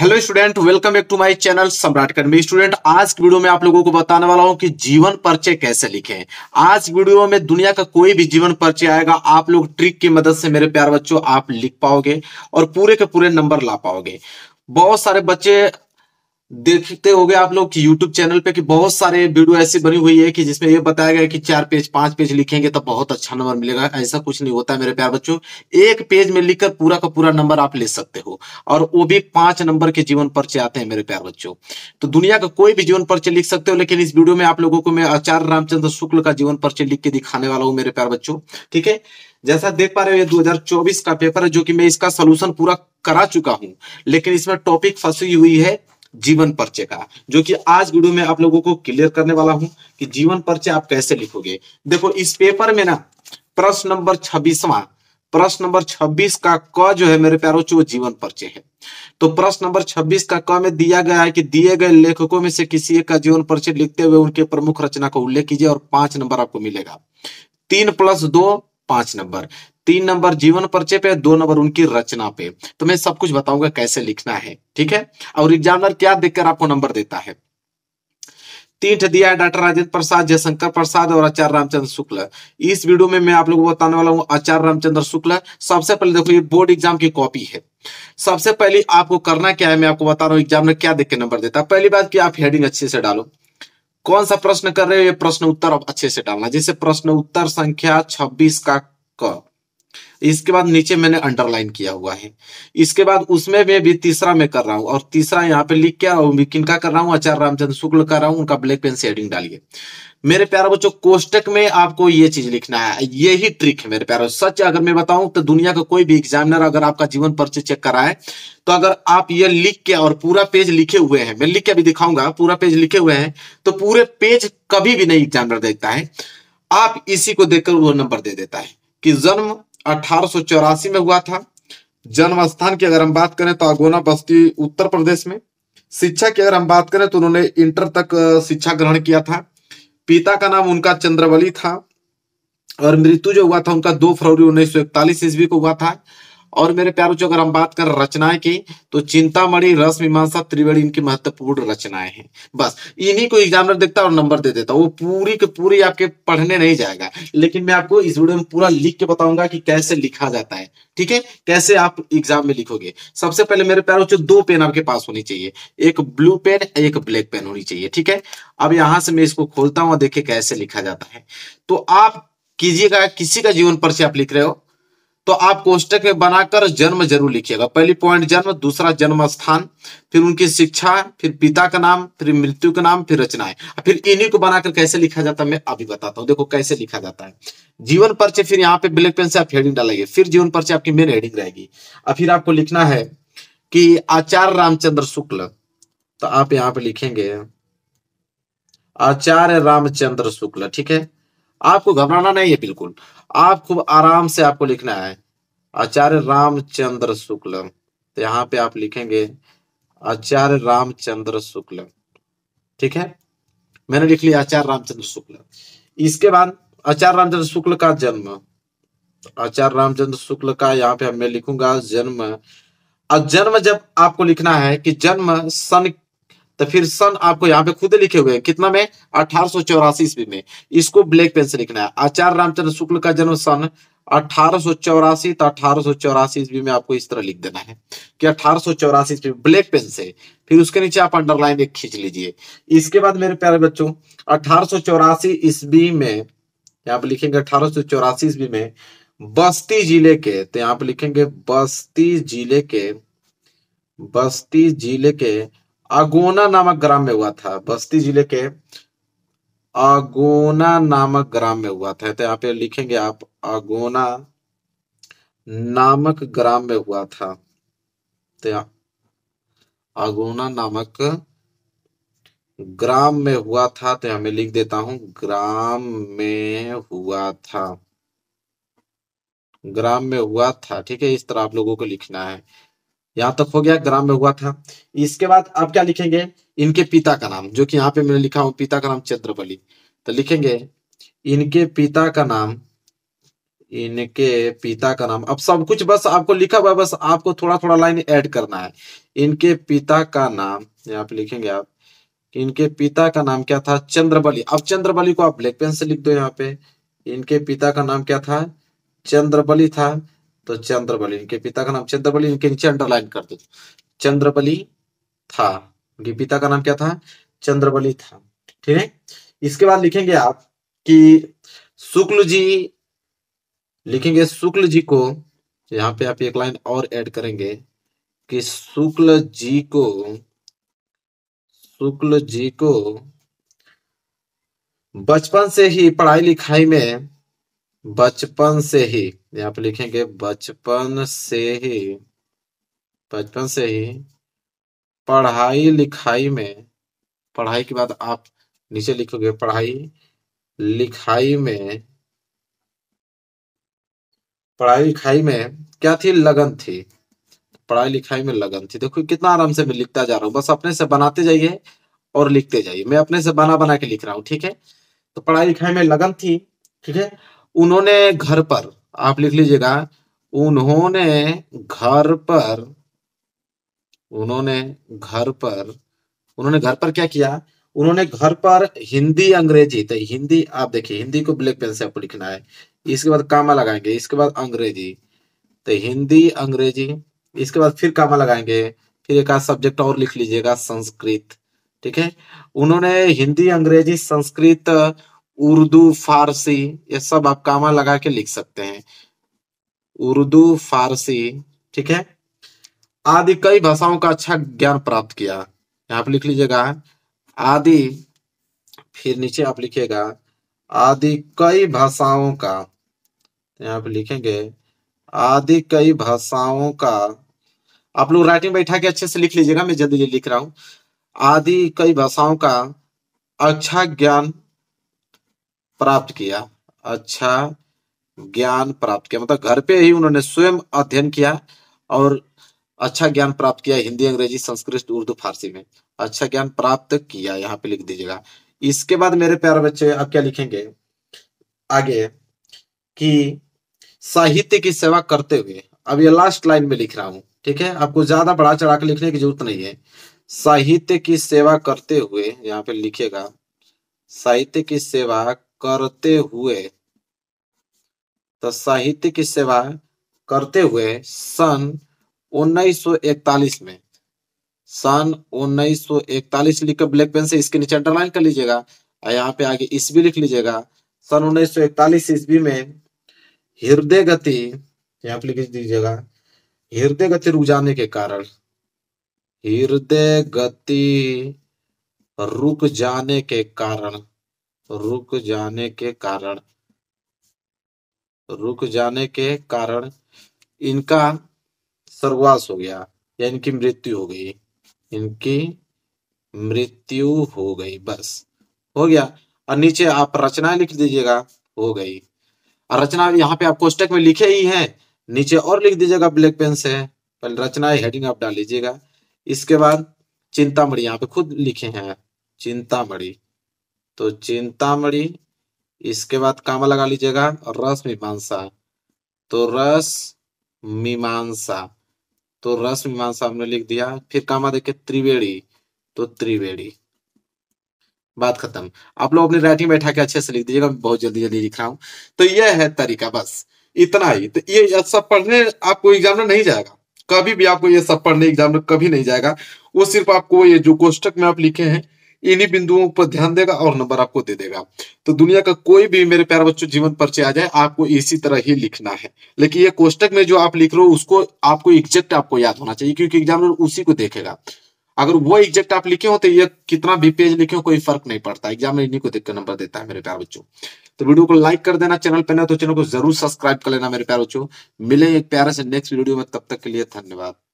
hello student welcome back to my channel सम्राट कर्मी student आज की वीडियो में आप लोगों को बताने वाला हूं कि जीवन परिचय कैसे लिखें आज वीडियो में दुनिया का कोई भी जीवन परिचय आएगा आप लोग ट्रिक की मदद से मेरे प्यार बच्चों आप लिख पाओगे और पूरे के पूरे नंबर ला पाओगे बहुत सारे बच्चे देखते होंगे आप लोग कि यूट्यूब चैनल पे कि बहुत सारे वीडियो ऐसी बनी हुई है कि जिसमें ये बताया गया कि चार पेज पांच पेज लिखेंगे तो बहुत अच्छा नंबर मिलेगा ऐसा कुछ नहीं होता है मेरे प्यार बच्चों एक पेज में लिखकर पूरा का पूरा नंबर आप ले सकते हो और वो भी पांच नंबर के जीवन पर्चे आते हैं मेरे प्यार बच्चों तो दुनिया का कोई भी जीवन पर्चे लिख सकते हो लेकिन इस वीडियो में आप लोगों को मैं आचार्य रामचंद्र शुक्ल का जीवन पर्चे लिख के दिखाने वाला हूँ मेरे प्यार बच्चों ठीक है जैसा देख पा रहे हो ये 2024 का पेपर है जो कि मैं इसका सोल्यूशन पूरा करा चुका हूं लेकिन इसमें टॉपिक फंसी हुई है जीवन पर्चे का जो कि आज वीडियो में आप लोगों को क्लियर करने वाला हूं कि जीवन पर्चे आप कैसे लिखोगे देखो इस पेपर में ना प्रश्न नंबर छब्बीसवा प्रश्न नंबर 26 का क जो है मेरे प्यारों वो जीवन परिचय है तो प्रश्न नंबर 26 का क में दिया गया है कि दिए गए लेखकों में से किसी एक का जीवन परिचय लिखते हुए उनके प्रमुख रचना का उल्लेख कीजिए और पांच नंबर आपको मिलेगा तीन प्लस दो पांच नंबर तीन नंबर जीवन परिचय पे दो नंबर उनकी रचना पे तो मैं सब कुछ बताऊंगा कैसे लिखना है ठीक है और एग्जामिनर क्या देखकर आपको नंबर देता है तीन दिया है डॉक्टर राजेंद्र प्रसाद जयशंकर प्रसाद और आचार्य रामचंद्र शुक्ल इस वीडियो में मैं आप लोगों को बताने वाला हूँ आचार्य रामचंद्र शुक्ल सबसे पहले देखो ये बोर्ड एग्जाम की कॉपी है सबसे पहले आपको करना क्या है मैं आपको बता रहा हूँ एग्जाम में क्या देख के नंबर देता है पहली बात की आप हेडिंग अच्छे से डालो कौन सा प्रश्न कर रहे हो ये प्रश्न उत्तर आप अच्छे से डालना जैसे प्रश्न उत्तर संख्या छब्बीस का क इसके बाद नीचे मैंने अंडरलाइन किया हुआ है इसके बाद उसमें मैं भी तीसरा में कर रहा हूँ और तीसरा यहाँ पे लिख क्या किन का कर रहा हूँ आचार्य रामचंद्र शुक्ल कर रहा हूँ उनका ब्लैक पेन शेडिंग डालिए मेरे प्यारे बच्चों कोष्टक में आपको ये चीज लिखना है यही ट्रिक है मेरे प्यारे सच अगर मैं बताऊं तो दुनिया का कोई भी एग्जामिनर अगर आपका जीवन परिचय चेक कराए तो अगर आप ये लिख के और पूरा पेज लिखे हुए हैं मैं लिख के अभी दिखाऊंगा पूरा पेज लिखे हुए हैं तो पूरे पेज कभी भी नहीं एग्जामिनर देखता है आप इसी को देखकर वो नंबर दे देता है कि जन्म अठारह में हुआ था जन्म स्थान की अगर हम बात करें तो अगोना बस्ती उत्तर प्रदेश में शिक्षा की अगर हम बात करें तो उन्होंने इंटर तक शिक्षा ग्रहण किया था पिता का नाम उनका चंद्रवली था और मृत्यु जो हुआ था उनका दो फरवरी उन्नीस सौ इकतालीस ईस्वी को हुआ था और मेरे प्यारों जो अगर हम बात कर रचनाएं की तो चिंतामणि रस मीमांसा त्रिवेणी इनकी महत्वपूर्ण रचनाएं हैं बस इन्हीं को एग्जामिनर देखता और नंबर दे देता वो पूरी के पूरी आपके पढ़ने नहीं जाएगा लेकिन मैं आपको इस वीडियो में पूरा लिख के बताऊंगा कि कैसे लिखा जाता है ठीक है कैसे आप एग्जाम में लिखोगे सबसे पहले मेरे प्यारों जो दो पेन आपके पास होनी चाहिए एक ब्लू पेन एक ब्लैक पेन होनी चाहिए ठीक है अब यहां से मैं इसको खोलता हूँ और देखे कैसे लिखा जाता है तो आप कीजिएगा किसी का जीवन पर से आप लिख रहे हो तो आप कोष्टक में बनाकर जन्म जरूर लिखिएगा पहली पॉइंट जन्म दूसरा जन्म स्थान फिर उनकी शिक्षा फिर पिता का नाम फिर मृत्यु का नाम फिर रचनाएं फिर इन्हीं को बनाकर कैसे लिखा जाता है मैं अभी बताता हूँ देखो कैसे लिखा जाता है जीवन पर्चे फिर यहाँ पे ब्लैक पेन से आप हेडिंग डालेंगे फिर जीवन पर्चे आपकी मेन हेडिंग रहेगी और फिर आपको लिखना है कि आचार्य रामचंद्र शुक्ल तो आप यहाँ पे लिखेंगे आचार्य रामचंद्र शुक्ल ठीक है आपको घबराना नहीं है बिल्कुल आप खूब आराम से आपको लिखना है आचार्य रामचंद्र शुक्ल तो यहाँ पे आप लिखेंगे आचार्य रामचंद्र शुक्ल ठीक है मैंने लिख लिया आचार्य रामचंद्र शुक्ल इसके बाद आचार्य रामचंद्र शुक्ल का जन्म आचार्य रामचंद्र शुक्ल का यहाँ पे मैं लिखूंगा जन्म और जन्म जब आपको लिखना है कि जन्म सन तो फिर सन आपको यहाँ पे खुद लिखे हुए हैं कितना में अठारह सौ चौरासी ईस्वी में इसको ब्लैक पेन से लिखना है आचार्य रामचंद्र शुक्ल का जन्म सन अठारह सौ चौरासी तो अठारह सौ चौरासी ईस्वी में आपको इस तरह लिख देना है कि अठारह सो चौरासी ईस्वी ब्लैक पेन से फिर उसके नीचे आप अंडरलाइन एक खींच लीजिए इसके बाद मेरे प्यारे बच्चों अठारह सो चौरासी ईस्वी में यहाँ पे लिखेंगे अठारह सो चौरासी ईस्वी में बस्ती जिले के तो यहाँ पे लिखेंगे बस्ती जिले के बस्ती जिले के अगोना नामक ग्राम में हुआ था बस्ती जिले के अगोना नामक ग्राम में हुआ था तो यहाँ पे लिखेंगे आप अगोना नामक ग्राम में हुआ था तो अगोना नामक ग्राम में हुआ था तो हमें लिख देता हूं ग्राम में हुआ था ग्राम में हुआ था ठीक है इस तरह आप लोगों को लिखना है यहाँ तक हो गया ग्राम में हुआ था इसके बाद अब क्या लिखेंगे इनके पिता का नाम जो कि यहाँ पे मैंने लिखा हूं पिता का नाम चंद्रबली तो लिखेंगे इनके पिता का नाम इनके पिता का नाम अब सब कुछ बस आपको लिखा हुआ बस आपको थोड़ा थोड़ा लाइन ऐड करना है इनके पिता का नाम यहाँ पे लिखेंगे आप इनके पिता का नाम क्या था चंद्रबली अब चंद्रबली को आप ब्लैक पेन से लिख दो यहाँ पे इनके पिता का नाम क्या था चंद्रबली था तो चंद्रबली इनके पिता का नाम चंद्रबली इनके नीचे अंडरलाइन कर दो चंद्रबली था उनके पिता का नाम क्या था चंद्रबली था ठीक है इसके बाद लिखेंगे आप कि शुक्ल जी लिखेंगे शुक्ल जी को यहाँ पे आप एक लाइन और ऐड करेंगे कि शुक्ल जी को शुक्ल जी को बचपन से ही पढ़ाई लिखाई में बचपन से ही यहाँ पे लिखेंगे बचपन से ही बचपन से ही पढ़ाई लिखाई में पढ़ाई के बाद आप नीचे लिखोगे पढ़ाई लिखाई में पढ़ाई लिखाई में क्या थी लगन थी पढ़ाई लिखाई में लगन थी देखो कितना आराम से मैं लिखता जा रहा हूँ बस अपने से बनाते जाइए और लिखते जाइए मैं अपने से बना बना के लिख रहा हूँ ठीक है तो पढ़ाई लिखाई में लगन थी ठीक है उन्होंने घर पर आप लिख लीजिएगा उन्होंने घर पर उन्होंने घर पर उन्होंने घर पर क्या किया उन्होंने घर पर हिंदी अंग्रेजी तो हिंदी आप देखिए हिंदी को ब्लैक पेन से आपको लिखना है इसके बाद कामा लगाएंगे इसके बाद अंग्रेजी तो हिंदी अंग्रेजी इसके बाद फिर कामा लगाएंगे फिर एक आध सब्जेक्ट और लिख लीजिएगा संस्कृत ठीक है उन्होंने हिंदी अंग्रेजी संस्कृत उर्दू फारसी ये सब आप कामा लगा के लिख सकते हैं उर्दू फारसी ठीक है आदि कई भाषाओं का अच्छा ज्ञान प्राप्त किया यहाँ पर लिख लीजिएगा आदि फिर नीचे आप लिखिएगा आदि कई भाषाओं का यहाँ पर लिखेंगे आदि कई भाषाओं का आप लोग राइटिंग बैठा के अच्छे से लिख लीजिएगा मैं जल्दी जल्दी लिख रहा हूँ आदि कई भाषाओं का अच्छा ज्ञान प्राप्त किया अच्छा ज्ञान प्राप्त किया मतलब घर पे ही उन्होंने स्वयं अध्ययन किया और अच्छा ज्ञान प्राप्त किया हिंदी अंग्रेजी संस्कृत उर्दू फारसी में अच्छा ज्ञान प्राप्त किया यहाँ पे लिख दीजिएगा इसके बाद मेरे प्यारे बच्चे अब क्या लिखेंगे आगे कि साहित्य की सेवा करते हुए अब ये लास्ट लाइन में लिख रहा हूं ठीक है आपको ज्यादा बढ़ा चढ़ा के लिखने की जरूरत नहीं है साहित्य की सेवा करते हुए यहाँ पे लिखेगा साहित्य की सेवा करते हुए तो साहित्य की सेवा करते हुए सन 1941 में सन 1941 लिखकर ब्लैक पेन से इसके नीचे अंडरलाइन कर लीजिएगा और यहाँ पे आगे ईस्वी लिख लीजिएगा सन 1941 ईस्वी में हृदय गति यहाँ पे लिख दीजिएगा हृदय गति रुक जाने के कारण हृदय गति रुक जाने के कारण रुक जाने के कारण रुक जाने के कारण इनका सर्वास हो गया या इनकी मृत्यु हो गई इनकी मृत्यु हो गई बस हो गया और नीचे आप रचनाएं लिख दीजिएगा हो गई और रचना यहाँ पे आप कोष्टक में लिखे ही हैं नीचे और लिख दीजिएगा ब्लैक पेन से पहले रचनाएं हेडिंग आप डाल लीजिएगा इसके बाद चिंतामढ़ी यहाँ पे खुद लिखे हैं चिंतामढ़ी तो चिंतामणि इसके बाद कामा लगा लीजिएगा रस मीमांसा तो रस मीमांसा तो रस मीमांसा हमने लिख दिया फिर कामा देखे त्रिवेणी तो त्रिवेणी बात खत्म आप लोग अपनी राइटिंग बैठा के अच्छे से लिख दीजिएगा बहुत जल्दी जल्दी लिख रहा हूं तो यह है तरीका बस इतना ही तो ये सब पढ़ने आपको एग्जाम में नहीं जाएगा कभी भी आपको ये सब पढ़ने एग्जाम में कभी नहीं जाएगा वो सिर्फ आपको ये जो कोष्टक में आप लिखे हैं इन्हीं बिंदुओं पर ध्यान देगा और नंबर आपको दे देगा तो दुनिया का कोई भी मेरे प्यार बच्चों जीवन परिचय आ जाए आपको इसी तरह ही लिखना है लेकिन ये कोष्टक में जो आप लिख रहे हो उसको आपको एग्जैक्ट आपको याद होना चाहिए क्योंकि एग्जामिनर उसी को देखेगा अगर वो एग्जैक्ट आप लिखे हो तो ये कितना भी पेज लिखे हो कोई फर्क नहीं पड़ता एग्जाम इन्हीं को देखकर नंबर देता है मेरे प्यार बच्चों तो वीडियो को लाइक कर देना चैनल पर ना तो चैनल को जरूर सब्सक्राइब कर लेना मेरे प्यार बच्चों मिले एक प्यारा से नेक्स्ट वीडियो में तब तक के लिए धन्यवाद